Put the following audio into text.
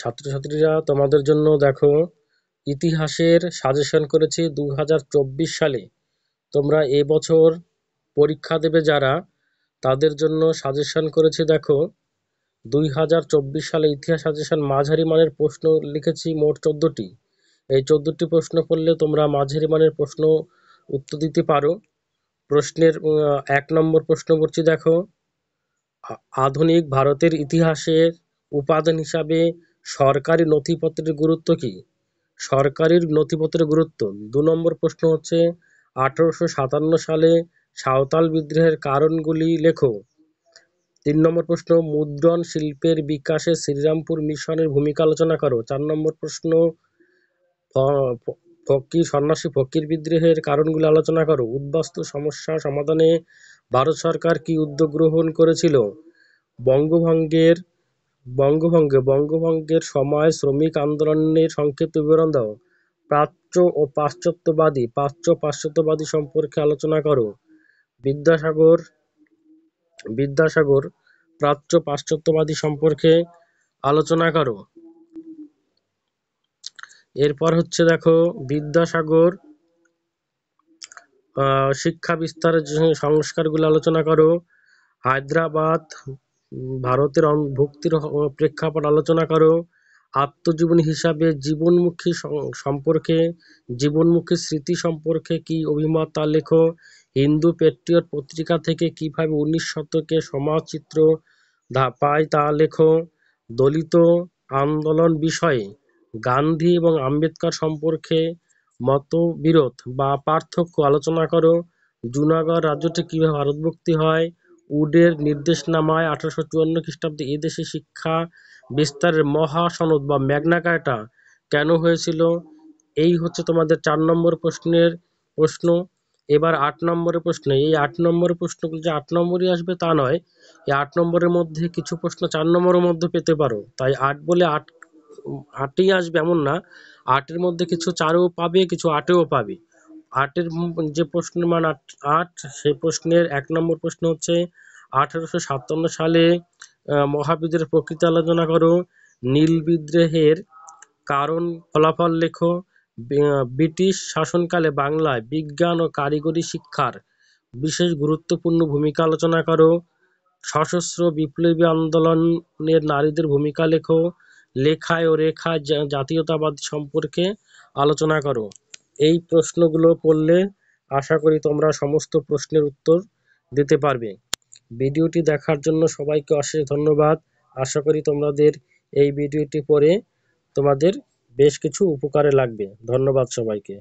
ছাত্রছাত্রীরা তোমাদের জন্য দেখো ইতিহাসের সাজেশন করেছি দু সালে তোমরা এবছর পরীক্ষা দেবে যারা তাদের জন্য সাজেশন করেছি দেখো দুই হাজার চব্বিশ সালে ইতিহাস সাজেশন মাঝারি মানের প্রশ্ন লিখেছি মোট চোদ্দটি এই চোদ্দটি প্রশ্ন করলে তোমরা মাঝারি মানের প্রশ্ন উত্তর দিতে পারো প্রশ্নের এক নম্বর প্রশ্ন করছি দেখো আধুনিক ভারতের ইতিহাসের উপাদান হিসাবে সরকারি নথিপত্রের গুরুত্ব কী সরকারির নথিপত্রের গুরুত্ব দু নম্বর প্রশ্ন হচ্ছে আঠারোশো সাতান্ন সালে সাঁওতাল বিদ্রোহের কারণগুলি লেখো তিন নম্বর প্রশ্ন মুদ্রণ শিল্পের বিকাশে শ্রীরামপুর মিশনের ভূমিকা আলোচনা করো চার নম্বর প্রশ্ন ফকির সন্ন্যাসী ফকির বিদ্রোহের কারণগুলি আলোচনা করো উদ্বাস্তু সমস্যা সমাধানে ভারত সরকার কি উদ্যোগ গ্রহণ করেছিল বঙ্গভঙ্গের বঙ্গভঙ্গ বঙ্গভঙ্গের সময় শ্রমিক আন্দোলনের সংক্ষিপ্ত বিবরণ দাও প্রাচ্য ও পাশ্চাত্যবাদী প্রাচ্য পাশ্চাত্যবাদী সম্পর্কে আলোচনা করো বিদ্যাসাগর বিদ্যাসাগর প্রাচ্য পাশ্চাত্যবাদী সম্পর্কে আলোচনা করো এরপর হচ্ছে দেখো বিদ্যাসাগর শিক্ষা বিস্তারের সংস্কারগুলো আলোচনা করো হায়দ্রাবাদ ভারতের ভক্তির প্রেক্ষাপট আলোচনা করো আত্মজীবনী হিসাবে জীবনমুখী সম্পর্কে জীবনমুখী স্মৃতি সম্পর্কে কী অভিমত তা লেখো হিন্দু পেট্রিয়ট পত্রিকা থেকে কীভাবে উনিশ শতকে সমাজচিত্র পায় তা লেখো দলিত আন্দোলন বিষয়ে গান্ধী এবং আম্বেদকর সম্পর্কে মতবিরোধ বা পার্থক্য আলোচনা করো জুনাগড় রাজ্যটি কীভাবে ভারতভুক্তি হয় উডের নির্দেশনামায় আঠারোশো চুয়ান্ন খ্রিস্টাব্দে এদেশে শিক্ষা বিস্তারের মহাসনদ বা ম্যাগনা কেন হয়েছিল এই হচ্ছে তোমাদের চার নম্বর প্রশ্নের প্রশ্ন এবার আট নম্বরের প্রশ্ন এই আট নম্বরের প্রশ্নগুলো যে আট নম্বরই আসবে তা নয় এই আট নম্বরের মধ্যে কিছু প্রশ্ন চার নম্বরের মধ্যে পেতে পারো তাই আট বলে আট আটই আসবে এমন না আটের মধ্যে কিছু চারেও পাবে কিছু আটেও পাবে আটের যে প্রশ্ন মান আট আট সেই প্রশ্নের এক নম্বর প্রশ্ন হচ্ছে আঠেরোশো সাতান্ন সালে মহাবিদের প্রকৃতি আলোচনা করো নীল বিদ্রোহের কারণ ফলাফল লেখো ব্রিটিশ শাসনকালে বাংলায় বিজ্ঞান ও কারিগরি শিক্ষার বিশেষ গুরুত্বপূর্ণ ভূমিকা আলোচনা করো সশস্ত্র বিপ্লবী আন্দোলনের নারীদের ভূমিকা লেখো লেখায় ও রেখায় জাতীয়তাবাদ সম্পর্কে আলোচনা করো এই প্রশ্নগুলো পড়লে আশা করি তোমরা সমস্ত প্রশ্নের উত্তর দিতে পারবে ভিডিওটি দেখার জন্য সবাইকে অশেষ ধন্যবাদ আশা করি তোমাদের এই ভিডিওটি পরে তোমাদের বেশ কিছু উপকারে লাগবে ধন্যবাদ সবাইকে